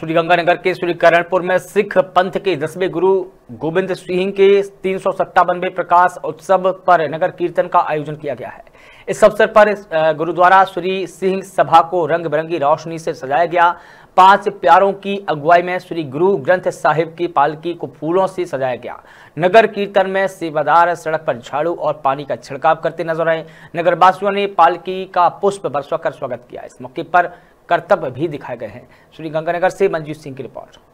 श्रीगंगानगर के श्री करणपुर में सिख पंथ के दसवें गुरु गोविंद सिंह के तीन सौ सत्तावनवे प्रकाश उत्सव पर नगर कीर्तन का आयोजन किया गया है इस अवसर पर गुरुद्वारा श्री सिंह सभा को रंग बिरंगी रोशनी से सजाया गया पांच प्यारों की अगुवाई में श्री गुरु ग्रंथ साहिब की पालकी को फूलों से सजाया गया नगर कीर्तन में सेवादार सड़क पर झाड़ू और पानी का छिड़काव करते नजर आए नगरवासियों ने पालकी का पुष्प बरसा कर स्वागत किया इस मौके पर कर्तव्य भी दिखाए गए हैं श्री गंगानगर से मंजीत सिंह की रिपोर्ट